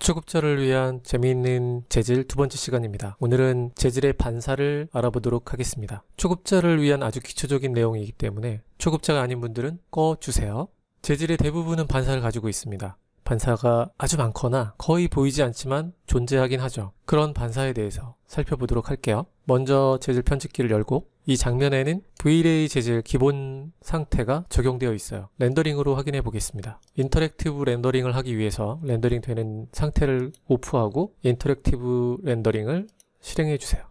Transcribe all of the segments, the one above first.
초급자를 위한 재미있는 재질 두 번째 시간입니다. 오늘은 재질의 반사를 알아보도록 하겠습니다. 초급자를 위한 아주 기초적인 내용이기 때문에 초급자가 아닌 분들은 꺼주세요. 재질의 대부분은 반사를 가지고 있습니다. 반사가 아주 많거나 거의 보이지 않지만 존재하긴 하죠. 그런 반사에 대해서 살펴보도록 할게요. 먼저 재질 편집기를 열고 이 장면에는 V-Ray 재질 기본 상태가 적용되어 있어요. 렌더링으로 확인해 보겠습니다. 인터랙티브 렌더링을 하기 위해서 렌더링 되는 상태를 오프하고 인터랙티브 렌더링을 실행해 주세요.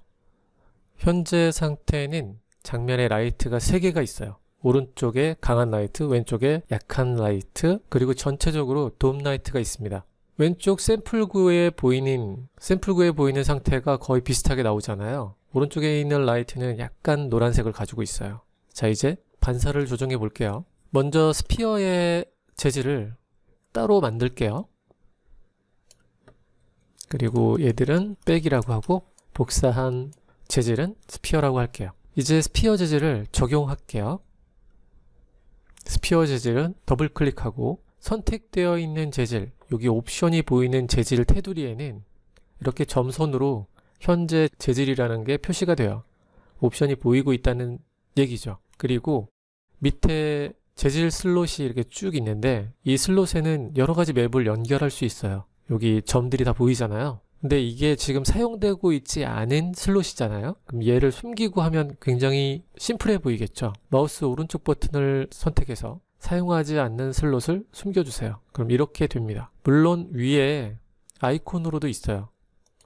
현재 상태는 장면에 라이트가 3개가 있어요. 오른쪽에 강한 라이트, 왼쪽에 약한 라이트, 그리고 전체적으로 돔 라이트가 있습니다. 왼쪽 샘플구에 보이는 샘플구에 보이는 상태가 거의 비슷하게 나오잖아요. 오른쪽에 있는 라이트는 약간 노란색을 가지고 있어요. 자 이제 반사를 조정해 볼게요. 먼저 스피어의 재질을 따로 만들게요. 그리고 얘들은 백이라고 하고 복사한 재질은 스피어라고 할게요. 이제 스피어 재질을 적용할게요. 스피어 재질은 더블 클릭하고 선택되어 있는 재질, 여기 옵션이 보이는 재질 테두리에는 이렇게 점선으로 현재 재질이라는 게 표시가 돼요. 옵션이 보이고 있다는 얘기죠. 그리고 밑에 재질 슬롯이 이렇게 쭉 있는데 이 슬롯에는 여러 가지 맵을 연결할 수 있어요. 여기 점들이 다 보이잖아요. 근데 이게 지금 사용되고 있지 않은 슬롯이잖아요. 그럼 얘를 숨기고 하면 굉장히 심플해 보이겠죠. 마우스 오른쪽 버튼을 선택해서 사용하지 않는 슬롯을 숨겨주세요. 그럼 이렇게 됩니다. 물론 위에 아이콘으로도 있어요.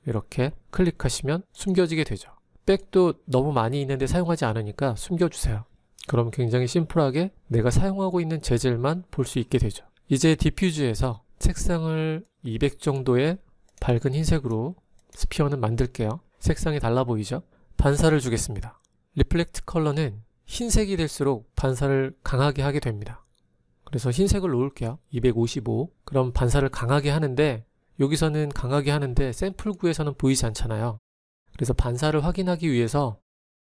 이렇게 클릭하시면 숨겨지게 되죠 백도 너무 많이 있는데 사용하지 않으니까 숨겨주세요 그럼 굉장히 심플하게 내가 사용하고 있는 재질만 볼 수 있게 되죠 이제 디퓨즈에서 색상을 200 정도의 밝은 흰색으로 스피어는 만들게요 색상이 달라 보이죠 반사를 주겠습니다 리플렉트 컬러는 흰색이 될수록 반사를 강하게 하게 됩니다 그래서 흰색을 놓을게요 255 그럼 반사를 강하게 하는데 여기서는 강하게 하는데 샘플구에서는 보이지 않잖아요. 그래서 반사를 확인하기 위해서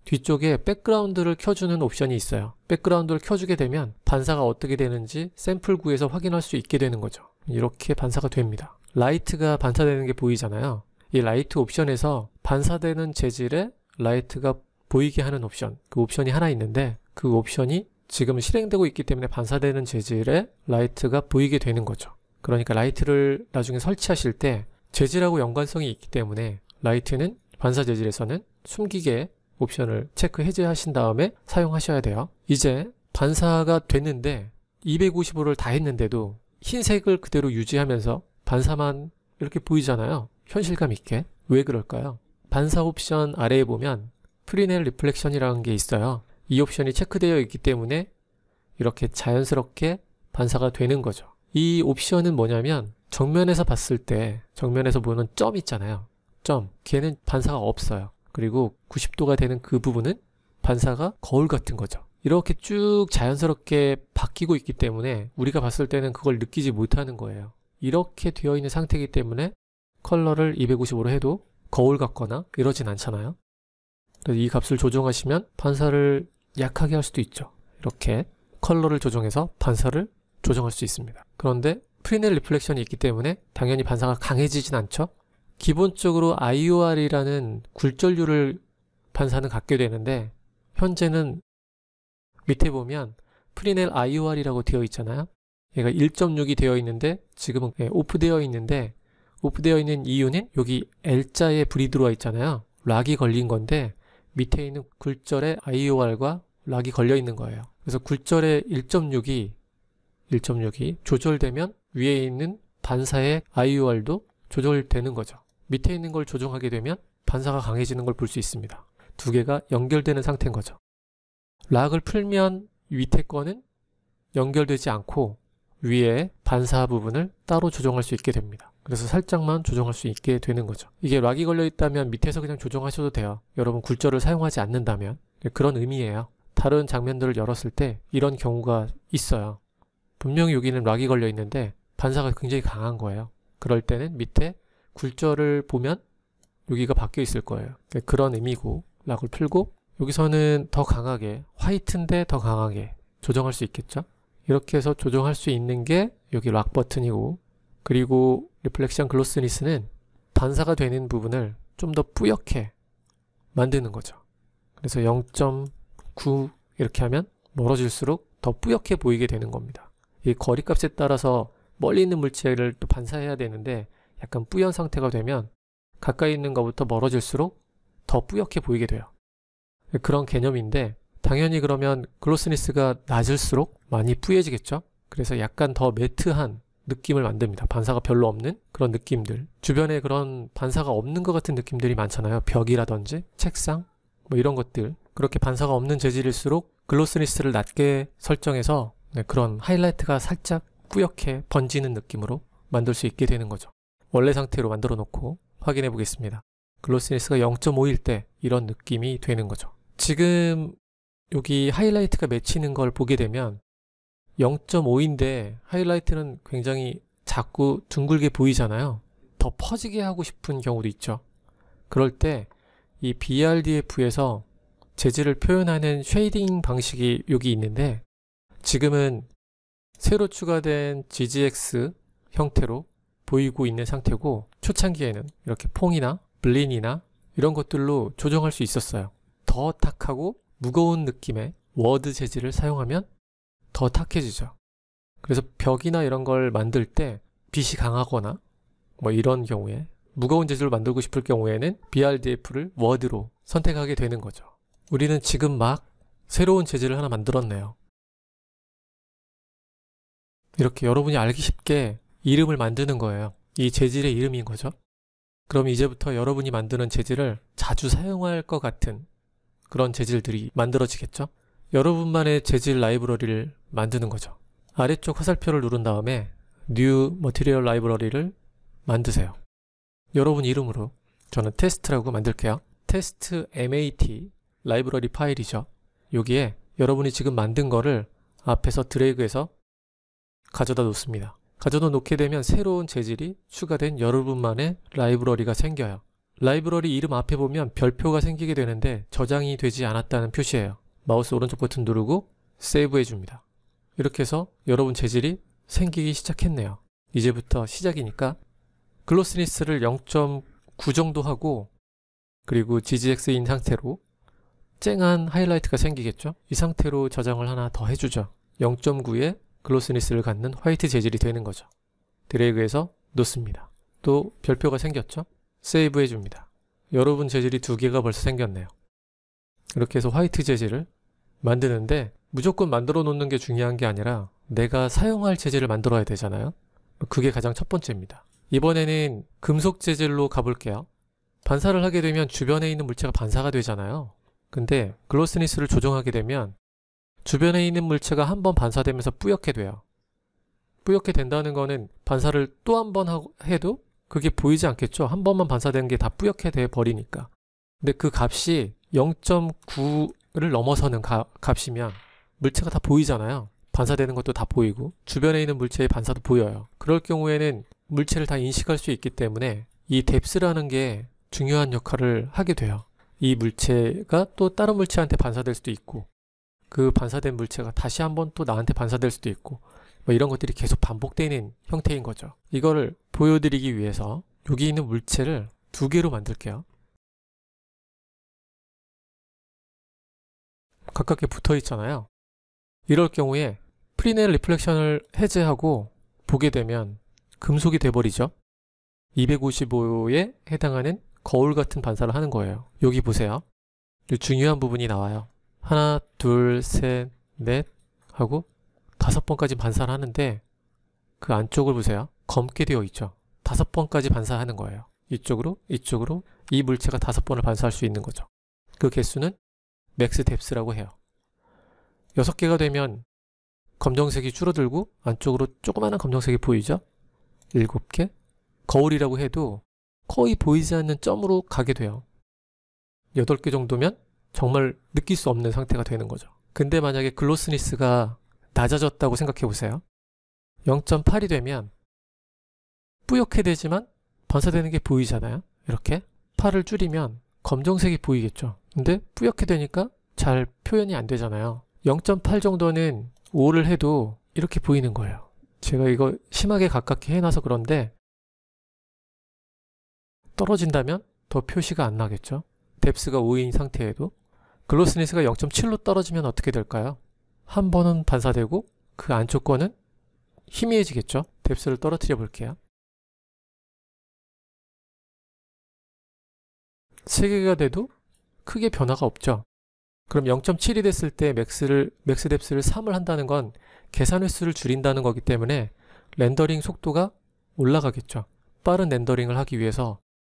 뒤쪽에 백그라운드를 켜주는 옵션이 있어요. 백그라운드를 켜주게 되면 반사가 어떻게 되는지 샘플구에서 확인할 수 있게 되는 거죠. 이렇게 반사가 됩니다. 라이트가 반사되는 게 보이잖아요. 이 라이트 옵션에서 반사되는 재질의 라이트가 보이게 하는 옵션 그 옵션이 하나 있는데 그 옵션이 지금 실행되고 있기 때문에 반사되는 재질의 라이트가 보이게 되는 거죠. 그러니까 라이트를 나중에 설치하실 때 재질하고 연관성이 있기 때문에 라이트는 반사 재질에서는 숨기게 옵션을 체크 해제하신 다음에 사용하셔야 돼요. 이제 반사가 됐는데 255를 다 했는데도 흰색을 그대로 유지하면서 반사만 이렇게 보이잖아요. 현실감 있게. 왜 그럴까요? 반사 옵션 아래에 보면 프리넬 리플렉션이라는 게 있어요. 이 옵션이 체크되어 있기 때문에 이렇게 자연스럽게 반사가 되는 거죠. 이 옵션은 뭐냐면 정면에서 봤을 때 정면에서 보는 점 있잖아요. 점. 걔는 반사가 없어요. 그리고 90도가 되는 그 부분은 반사가 거울 같은 거죠. 이렇게 쭉 자연스럽게 바뀌고 있기 때문에 우리가 봤을 때는 그걸 느끼지 못하는 거예요. 이렇게 되어 있는 상태이기 때문에 컬러를 255로 해도 거울 같거나 이러진 않잖아요. 그래서 이 값을 조정하시면 반사를 약하게 할 수도 있죠. 이렇게 컬러를 조정해서 반사를 조정할 수 있습니다. 그런데 프리넬 리플렉션이 있기 때문에 당연히 반사가 강해지진 않죠. 기본적으로 IOR이라는 굴절률을 반사는 갖게 되는데 현재는 밑에 보면 프리넬 IOR이라고 되어 있잖아요. 얘가 1.6이 되어 있는데 지금은 예, 오프되어 있는데 오프되어 있는 이유는 여기 L자에 불이 들어와 있잖아요. 락이 걸린 건데 밑에 있는 굴절의 IOR과 락이 걸려 있는 거예요. 그래서 굴절의 1.6이 1.6이 조절되면 위에 있는 반사의 IUR도 조절되는 거죠. 밑에 있는 걸 조정하게 되면 반사가 강해지는 걸 볼 수 있습니다. 두 개가 연결되는 상태인 거죠. 락을 풀면 밑에 거는 연결되지 않고 위에 반사 부분을 따로 조정할 수 있게 됩니다. 그래서 살짝만 조정할 수 있게 되는 거죠. 이게 락이 걸려 있다면 밑에서 그냥 조정하셔도 돼요. 여러분 굴절을 사용하지 않는다면 네, 그런 의미예요. 다른 장면들을 열었을 때 이런 경우가 있어요. 분명히 여기는 락이 걸려 있는데 반사가 굉장히 강한 거예요 그럴 때는 밑에 굴절을 보면 여기가 바뀌어 있을 거예요 그러니까 그런 의미고 락을 풀고 여기서는 더 강하게 화이트인데 더 강하게 조정할 수 있겠죠 이렇게 해서 조정할 수 있는 게 여기 락 버튼이고 그리고 리플렉션 글로스니스는 반사가 되는 부분을 좀 더 뿌옇게 만드는 거죠 그래서 0.9 이렇게 하면 멀어질수록 더 뿌옇게 보이게 되는 겁니다 이 거리값에 따라서 멀리 있는 물체를 또 반사해야 되는데 약간 뿌연 상태가 되면 가까이 있는 것부터 멀어질수록 더 뿌옇게 보이게 돼요. 그런 개념인데 당연히 그러면 글로스니스가 낮을수록 많이 뿌얘지겠죠. 그래서 약간 더 매트한 느낌을 만듭니다. 반사가 별로 없는 그런 느낌들. 주변에 그런 반사가 없는 것 같은 느낌들이 많잖아요. 벽이라든지 책상 뭐 이런 것들. 그렇게 반사가 없는 재질일수록 글로스니스를 낮게 설정해서 네, 그런 하이라이트가 살짝 뿌옇게 번지는 느낌으로 만들 수 있게 되는 거죠. 원래 상태로 만들어 놓고 확인해 보겠습니다. 글로시니스가 0.5일 때 이런 느낌이 되는 거죠. 지금 여기 하이라이트가 맺히는 걸 보게 되면 0.5인데 하이라이트는 굉장히 자꾸 둥글게 보이잖아요. 더 퍼지게 하고 싶은 경우도 있죠. 그럴 때 이 BRDF에서 재질을 표현하는 쉐이딩 방식이 여기 있는데 지금은 새로 추가된 GGX 형태로 보이고 있는 상태고 초창기에는 이렇게 퐁이나 블린이나 이런 것들로 조정할 수 있었어요. 더 탁하고 무거운 느낌의 워드 재질을 사용하면 더 탁해지죠. 그래서 벽이나 이런 걸 만들 때 빛이 강하거나 뭐 이런 경우에 무거운 재질로 만들고 싶을 경우에는 BRDF를 워드로 선택하게 되는 거죠. 우리는 지금 막 새로운 재질을 하나 만들었네요. 이렇게 여러분이 알기 쉽게 이름을 만드는 거예요. 이 재질의 이름인 거죠. 그럼 이제부터 여러분이 만드는 재질을 자주 사용할 것 같은 그런 재질들이 만들어지겠죠. 여러분만의 재질 라이브러리를 만드는 거죠. 아래쪽 화살표를 누른 다음에 New Material 라이브러리를 만드세요. 여러분 이름으로 저는 테스트라고 만들게요. 테스트 mat 라이브러리 파일이죠. 여기에 여러분이 지금 만든 거를 앞에서 드래그해서 가져다 놓습니다. 가져다 놓게 되면 새로운 재질이 추가된 여러분만의 라이브러리가 생겨요. 라이브러리 이름 앞에 보면 별표가 생기게 되는데 저장이 되지 않았다는 표시예요. 마우스 오른쪽 버튼 누르고 세이브 해줍니다. 이렇게 해서 여러분 재질이 생기기 시작했네요. 이제부터 시작이니까 글로스니스를 0.9 정도 하고 그리고 GGX인 상태로 쨍한 하이라이트가 생기겠죠? 이 상태로 저장을 하나 더 해주죠. 0.9에 글로스니스를 갖는 화이트 재질이 되는 거죠. 드래그해서 놓습니다. 또 별표가 생겼죠? 세이브 해줍니다. 여러분 재질이 두 개가 벌써 생겼네요. 이렇게 해서 화이트 재질을 만드는데 무조건 만들어 놓는 게 중요한 게 아니라 내가 사용할 재질을 만들어야 되잖아요. 그게 가장 첫 번째입니다. 이번에는 금속 재질로 가볼게요. 반사를 하게 되면 주변에 있는 물체가 반사가 되잖아요. 근데 글로스니스를 조정하게 되면 주변에 있는 물체가 한 번 반사되면서 뿌옇게 돼요. 뿌옇게 된다는 거는 반사를 또 한 번 해도 그게 보이지 않겠죠. 한 번만 반사되는 게 다 뿌옇게 돼 버리니까. 근데 그 값이 0.9를 넘어서는 가, 값이면 물체가 다 보이잖아요. 반사되는 것도 다 보이고 주변에 있는 물체의 반사도 보여요. 그럴 경우에는 물체를 다 인식할 수 있기 때문에 이 뎁스라는 게 중요한 역할을 하게 돼요. 이 물체가 또 다른 물체한테 반사될 수도 있고 그 반사된 물체가 다시 한번 또 나한테 반사될 수도 있고 뭐 이런 것들이 계속 반복되는 형태인 거죠. 이거를 보여드리기 위해서 여기 있는 물체를 두 개로 만들게요. 가깝게 붙어 있잖아요. 이럴 경우에 프리넬 리플렉션을 해제하고 보게 되면 금속이 돼버리죠. 255에 해당하는 거울 같은 반사를 하는 거예요. 여기 보세요. 중요한 부분이 나와요. 하나, 둘, 셋, 넷 하고 다섯 번까지 반사를 하는데 그 안쪽을 보세요. 검게 되어 있죠. 다섯 번까지 반사하는 거예요. 이쪽으로, 이쪽으로 이 물체가 다섯 번을 반사할 수 있는 거죠. 그 개수는 맥스 뎁스라고 해요. 여섯 개가 되면 검정색이 줄어들고 안쪽으로 조그마한 검정색이 보이죠? 일곱 개? 거울이라고 해도 거의 보이지 않는 점으로 가게 돼요. 여덟 개 정도면 정말 느낄 수 없는 상태가 되는 거죠. 근데 만약에 글로스니스가 낮아졌다고 생각해 보세요. 0.8이 되면 뿌옇게 되지만 반사되는 게 보이잖아요. 이렇게 팔을 줄이면 검정색이 보이겠죠. 근데 뿌옇게 되니까 잘 표현이 안 되잖아요. 0.8 정도는 5를 해도 이렇게 보이는 거예요. 제가 이거 심하게 가깝게 해놔서 그런데 떨어진다면 더 표시가 안 나겠죠. 뎁스가 5인 상태에도 글로스니스가 0.7로 떨어지면 어떻게 될까요? 한 번은 반사되고 그 안쪽 거는 희미해지겠죠? 뎁스를 떨어뜨려 볼게요. 3 개가 돼도 크게 변화가 없죠. 그럼 0.7이 됐을 때 맥스를 맥스 뎁스를 3을 한다는 건 계산 횟수를 줄인다는 거기 때문에 렌더링 속도가 올라가겠죠. 빠른 렌더링을 하기 위해서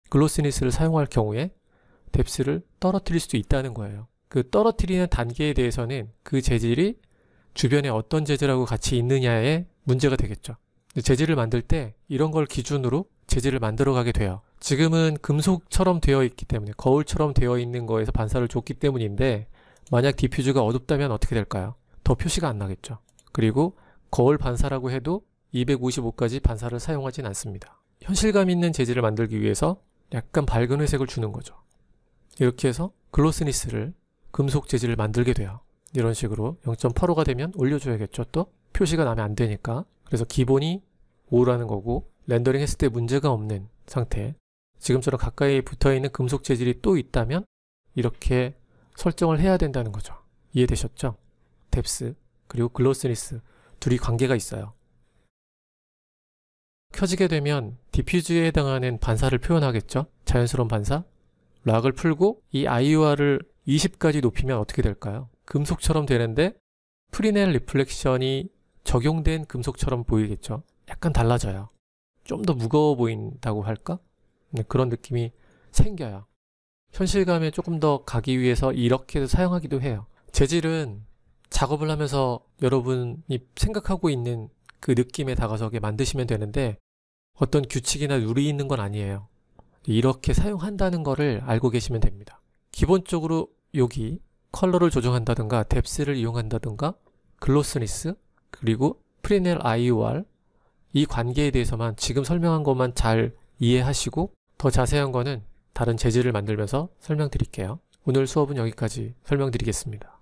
글로스니스를 사용할 경우에 뎁스를 떨어뜨릴 수도 있다는 거예요. 그 떨어뜨리는 단계에 대해서는 그 재질이 주변에 어떤 재질하고 같이 있느냐에 문제가 되겠죠. 재질을 만들 때 이런 걸 기준으로 재질을 만들어 가게 돼요. 지금은 금속처럼 되어 있기 때문에 거울처럼 되어 있는 거에서 반사를 줬기 때문인데 만약 디퓨즈가 어둡다면 어떻게 될까요? 더 표시가 안 나겠죠. 그리고 거울 반사라고 해도 255까지 반사를 사용하진 않습니다. 현실감 있는 재질을 만들기 위해서 약간 밝은 회색을 주는 거죠. 이렇게 해서 글로스니스를 금속 재질을 만들게 돼요. 이런 식으로 0.85가 되면 올려줘야겠죠. 또 표시가 나면 안 되니까. 그래서 기본이 5라는 거고 렌더링 했을 때 문제가 없는 상태. 지금처럼 가까이 붙어있는 금속 재질이 또 있다면 이렇게 설정을 해야 된다는 거죠. 이해되셨죠? 뎁스 그리고 글로스니스 둘이 관계가 있어요. 켜지게 되면 디퓨즈에 해당하는 반사를 표현하겠죠? 자연스러운 반사? 락을 풀고 이 IOR을 20까지 높이면 어떻게 될까요? 금속처럼 되는데 프리넬 리플렉션이 적용된 금속처럼 보이겠죠. 약간 달라져요. 좀 더 무거워 보인다고 할까? 네, 그런 느낌이 생겨요. 현실감에 조금 더 가기 위해서 이렇게 사용하기도 해요. 재질은 작업을 하면서 여러분이 생각하고 있는 그 느낌에 다가서게 만드시면 되는데 어떤 규칙이나 룰이 있는 건 아니에요. 이렇게 사용한다는 거를 알고 계시면 됩니다. 기본적으로 여기 컬러를 조정한다든가 뎁스를 이용한다든가 글로스니스 그리고 프리넬 IOR 이 관계에 대해서만 지금 설명한 것만 잘 이해하시고 더 자세한 거는 다른 재질을 만들면서 설명드릴게요. 오늘 수업은 여기까지 설명드리겠습니다.